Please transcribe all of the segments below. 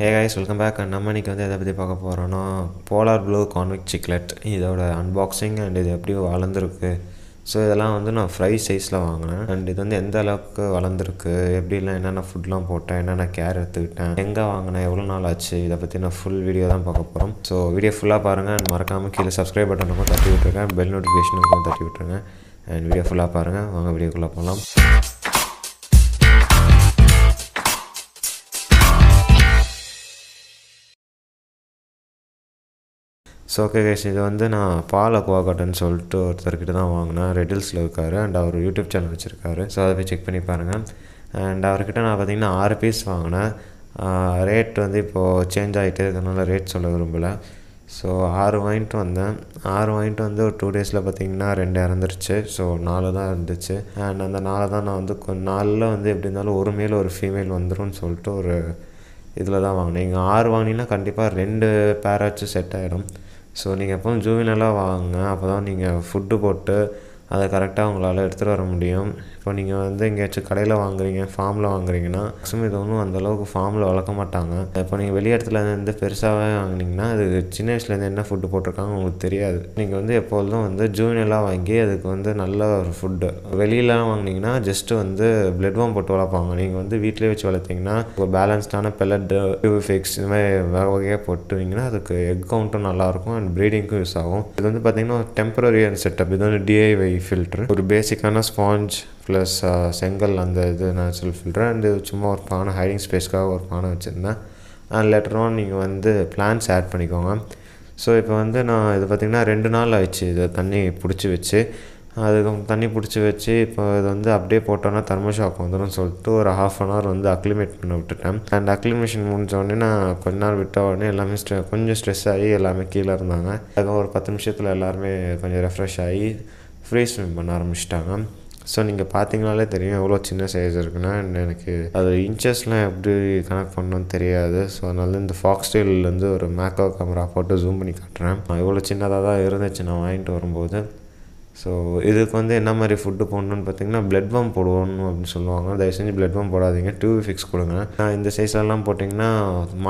hey guys welcome back and நம்ம இன்றைக்கி வந்து எதை பற்றி பார்க்க போகிறோன்னா போலார் ப்ளூ கான்விக் சிக்லெட் இதோட அன்பாக்சிங் அண்ட் இது எப்படி வளர்ந்துருக்கு ஸோ இதெல்லாம் வந்து நான் ஃப்ரை சைஸில் வாங்கினேன் அண்ட் இது வந்து எந்த அளவுக்கு வளர்ந்துருக்கு எப்படிலாம் என்னென்ன ஃபுட்லாம் போட்டேன் என்னென்ன கேர் எடுத்துக்கிட்டேன் எங்கே வாங்கினேன் எவ்வளோ நாள் ஆச்சு இதை பற்றி நான் ஃபுல் வீடியோ தான் பார்க்க போகிறோம் ஸோ வீடியோ ஃபுல்லாக பாருங்கள் அண்ட் மறக்காமல் கீழே சப்ஸ்கிரைப் பட்டனுக்கும் தட்டி விட்டுருக்கேன் பெல் நோட்டிஃபிகேஷனுக்கும் தட்டி விட்டுருங்க அண்ட் வீடியோ ஃபுல்லாக பாருங்கள் வாங்க வீடியோக்குள்ளே போகலாம் ஸோ ஓகே கைஸ் இது வந்து நான் பால் அக்வாகாட்டன் சொல்லிட்டு ஒருத்தர்கிட்ட தான் வாங்கினேன் ரெடில்ஸில் இருக்கார் அண்ட் அவர் யூடியூப் சேனல் வச்சுருக்காரு ஸோ அதை போய் செக் பண்ணி பாருங்கள் அண்ட் அவர்கிட்ட நான் பார்த்திங்கன்னா ஆறு பீஸ் வாங்கினேன் ரேட் வந்து இப்போது சேஞ்ச் ஆகிட்டு இருக்கனால ரேட் சொல்ல விரும்பலை ஸோ ஆறு வாங்கிட்டு வந்தேன் ஆறு வாங்கிட்டு வந்து ஒரு டூ டேஸில் பார்த்திங்கன்னா ரெண்டு இறந்துருச்சு ஸோ நாலு தான் இருந்துச்சு அண்ட் அந்த நாலு தான் நான் வந்து கொஞ்சம் நாளில் வந்து எப்படி இருந்தாலும் ஒரு மேல் ஒரு ஃபீமேல் வந்துடும் சொல்லிட்டு ஒரு இதில் தான் வாங்கினேன் இங்கே ஆறு வாங்கினீங்கன்னா கண்டிப்பாக ரெண்டு பேராச்சும் செட் ஆகிடும் ஸோ நீங்கள் எப்போவும் ஜூவினலாக வாங்குங்க அப்போ தான் நீங்கள் ஃபுட்டு போட்டு அதை கரெக்டாக உங்களால் எடுத்துகிட்டு வர முடியும் இப்போ நீங்கள் வந்து எங்கேயாச்சும் கடையில் வாங்குறீங்க ஃபார்மில் வாங்குறீங்கன்னா மேக்ஸிமம் இது ஒன்றும் அந்தளவுக்கு ஃபார்மில் வளர்க்க மாட்டாங்க இப்போ நீங்கள் வெளி இடத்துல இருந்து பெருசாகவே வாங்கினீங்கன்னா அது சின்ன வயசுலேருந்து என்ன ஃபுட்டு போட்டிருக்காங்க உங்களுக்கு தெரியாது நீங்கள் வந்து எப்பொழுதும் வந்து ஜூனியலாக வாங்கி அதுக்கு வந்து நல்ல ஒரு ஃபுட்டு வெளியிலலாம் வாங்கினீங்கன்னா ஜஸ்ட்டு வந்து பிளட் வாம் போட்டு வளர்ப்பாங்க நீங்கள் வந்து வீட்டிலே வச்சு வளர்த்திங்கன்னா இப்போ பேலன்ஸ்டான பெல்லட்டு ஃபிக்ஸ் இது மாதிரி வேறு வகையாக போட்டுவிங்கன்னா அதுக்கு எக் கவுண்ட்டும் நல்லாயிருக்கும் அண்ட் ப்ரீடிங்க்கும் யூஸ் ஆகும் இது வந்து பார்த்திங்கன்னா ஒரு டெம்பரரியான செட்டப் இது வந்து டிஐவை ஃபில்ட்ரு ஒரு பேசிக்கான ஸ்பாஞ்ச் ப்ளஸ் செங்கல் அந்த இது நேச்சுரல் ஃபில்ட்ரு அண்டு சும்மா ஒரு பானை ஹைடிங் ஸ்பேஸ்க்காக ஒரு பானை வச்சுருந்தேன் அண்ட் லெட்டர் நீங்கள் வந்து பிளான்ஸ் ஆட் பண்ணிக்கோங்க ஸோ இப்போ வந்து நான் இது பார்த்திங்கன்னா ரெண்டு நாள் ஆயிடுச்சு இதை தண்ணி பிடிச்சி வச்சு அதுக்கு தண்ணி பிடிச்சி வச்சு இப்போ இது வந்து அப்படியே போட்டோன்னா தர்மஷாக் வந்துடும் சொல்லிட்டு ஒரு ஹாஃப் அன் ஹவர் வந்து அக்ளிமேட் பண்ண விட்டுட்டேன் அண்ட் அக்ளிமேஷன் உடனே நான் கொஞ்ச நேரம் விட்ட உடனே எல்லாமே ஸ்ட்ரெ கொஞ்சம் ஸ்ட்ரெஸ் ஆகி எல்லாமே கீழே இருந்தாங்க அதுவும் ஒரு பத்து நிமிஷத்தில் எல்லாருமே கொஞ்சம் ரெஃப்ரெஷ் ஆகி ஃப்ரீ ஸ்விம் பண்ண ஆரம்பிச்சிட்டாங்க ஸோ நீங்கள் பார்த்தீங்கனாலே தெரியும் எவ்வளோ சின்ன சைஸ் இருக்குன்னா எனக்கு அது இன்ச்சஸ்லாம் எப்படி கனெக்ட் பண்ணணும்னு தெரியாது ஸோ அதனால இந்த ஃபாக்ஸ் டெயிலேருந்து ஒரு மேக்கோ கேமரா போட்டு ஜூம் பண்ணி காட்டுறேன் எவ்வளோ சின்னதாக தான் இருந்துச்சு நான் வாங்கிட்டு வரும்போது ஸோ இதுக்கு வந்து என்ன மாதிரி ஃபுட்டு போடணும்னு பார்த்தீங்கன்னா பிளட் பம்ப் போடுவோம் அப்படின்னு சொல்லுவாங்க தயவு செஞ்சு பிளட் பம்ப் போடாதீங்க டியூபி ஃபிக்ஸ் கொடுங்க நான் இந்த சைஸ்லலாம் போட்டிங்கன்னா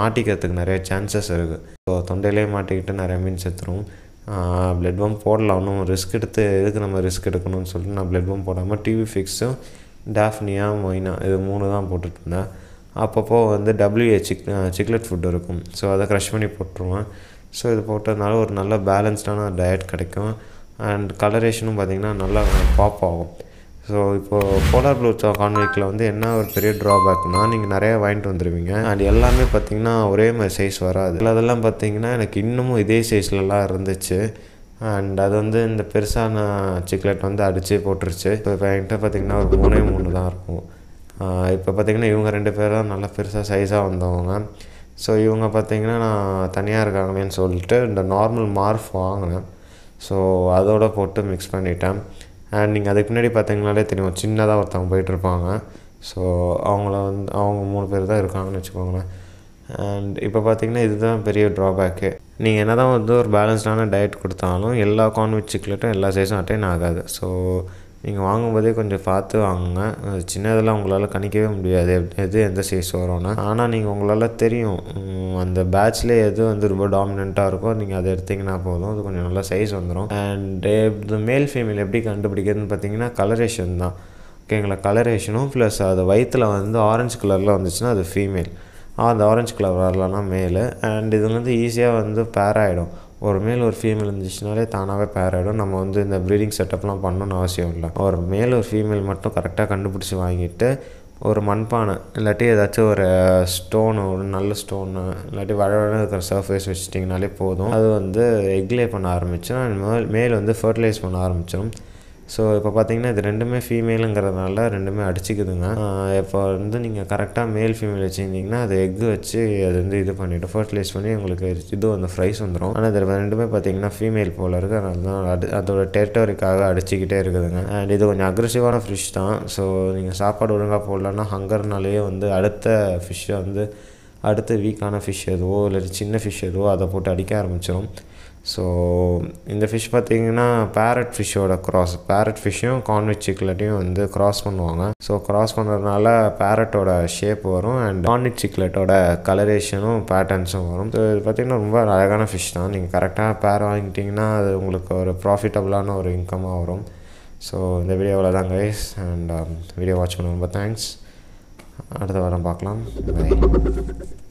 மாட்டிக்கிறதுக்கு நிறைய சான்சஸ் இருக்குது ஸோ தொண்டையிலே மாட்டிக்கிட்டு நிறைய மீன் செத்துரும் பிளட் பம்ப் போடலாம் ஒன்றும் ரிஸ்க் எடுத்து எதுக்கு நம்ம ரிஸ்க் எடுக்கணும்னு சொல்லிட்டு நான் பிளட் பம்ப் போடாமல் டிவி ஃபிக்ஸும் டாஃப்னியா மொய்னா இது மூணு தான் போட்டுட்ருந்தேன் அப்பப்போ வந்து டபிள்யூஏ சிக் சிக்லெட் ஃபுட் இருக்கும் ஸோ அதை க்ரஷ் பண்ணி போட்டுருவேன் ஸோ இது போட்டதுனால ஒரு நல்ல பேலன்ஸ்டான டயட் கிடைக்கும் அண்ட் கலரேஷனும் பார்த்திங்கன்னா நல்லா பாப் ஆகும் ஸோ இப்போது போலார் ப்ளூ கான்வெக்டில் வந்து என்ன ஒரு பெரிய ட்ராபேக்னால் நீங்கள் நிறையா வாங்கிட்டு வந்துடுவீங்க அண்ட் எல்லாமே பார்த்தீங்கன்னா ஒரே மாதிரி சைஸ் வராது இல்லை அதெல்லாம் பார்த்தீங்கன்னா எனக்கு இன்னமும் இதே சைஸ்லலாம் இருந்துச்சு அண்ட் அது வந்து இந்த பெருசான சிக்லெட் வந்து அடித்து போட்டுருச்சு இப்போ இப்போ என்கிட்ட பார்த்திங்கன்னா ஒரு மூணே மூணு தான் இருக்கும் இப்போ பார்த்திங்கன்னா இவங்க ரெண்டு பேரும் நல்லா பெருசாக சைஸாக வந்தவங்க ஸோ இவங்க பார்த்திங்கன்னா நான் தனியாக இருக்காங்களேன்னு சொல்லிட்டு இந்த நார்மல் மார்ஃப் வாங்கினேன் ஸோ அதோடு போட்டு மிக்ஸ் பண்ணிட்டேன் அண்ட் நீங்கள் அதுக்கு பின்னாடி பார்த்தீங்கனாலே தெரியும் சின்னதாக ஒருத்தவங்க போயிட்டுருப்பாங்க ஸோ அவங்கள வந்து அவங்க மூணு பேர் தான் இருக்காங்கன்னு வச்சுக்கோங்களேன் அண்ட் இப்போ பார்த்திங்கன்னா இதுதான் பெரிய ட்ராபேக்கு நீங்கள் என்ன தான் வந்து ஒரு பேலன்ஸ்டான டயட் கொடுத்தாலும் எல்லா கான்வெஜ் சிக்கலட்டும் எல்லா சைஸும் அட்டைன் ஆகாது ஸோ நீங்கள் வாங்கும்போதே கொஞ்சம் பார்த்து வாங்குங்க சின்னதெல்லாம் உங்களால் கணிக்கவே முடியாது எது எந்த சைஸ் வரும்னா ஆனால் நீங்கள் உங்களால் தெரியும் அந்த பேட்ச்லேயே எது வந்து ரொம்ப டாமினண்ட்டாக இருக்கோ நீங்கள் அதை எடுத்திங்கன்னா போதும் அது கொஞ்சம் நல்லா சைஸ் வந்துடும் அண்ட் இது மேல் ஃபீமேல் எப்படி கண்டுபிடிக்கிறதுன்னு பார்த்தீங்கன்னா கலரேஷன் தான் ஓகேங்களா கலரேஷனும் ப்ளஸ் அது வயிற்றில் வந்து ஆரஞ்சு கலரில் வந்துச்சுன்னா அது ஃபீமேல் அந்த ஆரஞ்சு கலர் வரலன்னா மேலு அண்ட் இது வந்து ஈஸியாக வந்து பேர் ஆகிடும் ஒரு மேல் ஒரு ஃபீமேல் இருந்துச்சுனாலே தானாகவே பேர் ஆகிடும் நம்ம வந்து இந்த ப்ரீடிங் செட்டப்லாம் பண்ணணும்னு அவசியம் இல்லை ஒரு மேல் ஒரு ஃபீமேல் மட்டும் கரெக்டாக கண்டுபிடிச்சி வாங்கிட்டு ஒரு மண்பானை இல்லாட்டி ஏதாச்சும் ஒரு ஸ்டோனு ஒரு நல்ல ஸ்டோனு இல்லாட்டி வழவழ இருக்கிற சர்ஃபேஸ் வச்சுட்டிங்கனாலே போதும் அது வந்து எக்லே பண்ண ஆரம்பிச்சிடும் மேல் மேல் வந்து ஃபர்டிலைஸ் பண்ண ஆரம்பிச்சிடும் ஸோ இப்போ பார்த்தீங்கன்னா இது ரெண்டுமே ஃபீமேலுங்கிறதுனால ரெண்டுமே அடிச்சிக்குதுங்க இப்போ வந்து நீங்கள் கரெக்டாக மேல் ஃபீமேல் வச்சுருந்தீங்கன்னா அது எக்கு வச்சு அது வந்து இது பண்ணிவிட்டு ஃபர்டிலைஸ் பண்ணி உங்களுக்கு இது வந்து ஃப்ரைஸ் வந்துடும் ஆனால் இதில் ரெண்டுமே பார்த்தீங்கன்னா ஃபீமேல் போல் இருக்குது அதனால தான் அது அதோட டெரிட்டரிக்காக அடிச்சிக்கிட்டே இருக்குதுங்க அண்ட் இது கொஞ்சம் அக்ரஸிவான ஃபிஷ் தான் ஸோ நீங்கள் சாப்பாடு ஒழுங்காக போடலன்னா ஹங்கர்னாலேயே வந்து அடுத்த ஃபிஷ்ஷை வந்து அடுத்த வீக்கான ஃபிஷ் எதுவோ இல்லை சின்ன ஃபிஷ் எதுவோ அதை போட்டு அடிக்க ஆரம்பிச்சிடும் ஸோ இந்த ஃபிஷ் பார்த்திங்கன்னா பேரட் ஃபிஷ்ஷோட க்ராஸ் பேரட் ஃபிஷ்ஷையும் கான்வெட் சிக்லெட்டையும் வந்து க்ராஸ் பண்ணுவாங்க ஸோ க்ராஸ் பண்ணுறதுனால பேரட்டோட ஷேப் வரும் அண்ட் கான்வெட் சிக்லெட்டோட கலரேஷனும் பேட்டர்ன்ஸும் வரும் ஸோ இது பார்த்திங்கன்னா ரொம்ப அழகான ஃபிஷ் தான் நீங்கள் கரெக்டாக பேர் வாங்கிட்டிங்கன்னா அது உங்களுக்கு ஒரு ப்ராஃபிட்டபுளான ஒரு இன்கமாக வரும் ஸோ இந்த வீடியோவில் தான் கைஸ் அண்ட் வீடியோ வாட்ச் பண்ண ரொம்ப தேங்க்ஸ் அடுத்த வாரம் பார்க்கலாம் பை